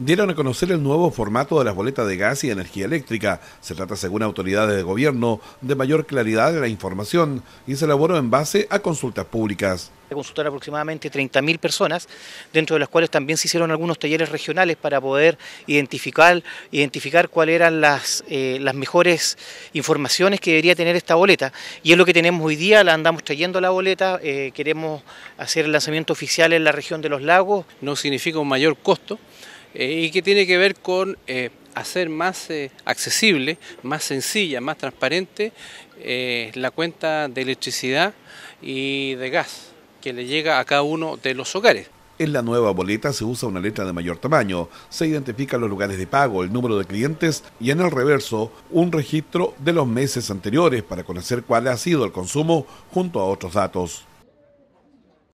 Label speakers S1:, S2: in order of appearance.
S1: dieron a conocer el nuevo formato de las boletas de gas y energía eléctrica. Se trata, según autoridades de gobierno, de mayor claridad de la información y se elaboró en base a consultas públicas.
S2: consultaron aproximadamente 30.000 personas, dentro de las cuales también se hicieron algunos talleres regionales para poder identificar, cuáles eran eh, las, mejores informaciones que debería tener esta boleta. Y es lo que tenemos hoy día, la andamos trayendo la boleta, eh, queremos hacer el lanzamiento oficial en la región de los lagos.
S3: No significa un mayor costo, eh, y que tiene que ver con eh, hacer más eh, accesible, más sencilla, más transparente la cuenta de electricidad y de gas que le llega a cada uno de los hogares.
S1: En la nueva boleta se usa una letra de mayor tamaño, se identifican los lugares de pago, el número de clientes y en el reverso un registro de los meses anteriores para conocer cuál ha sido el consumo junto a otros datos.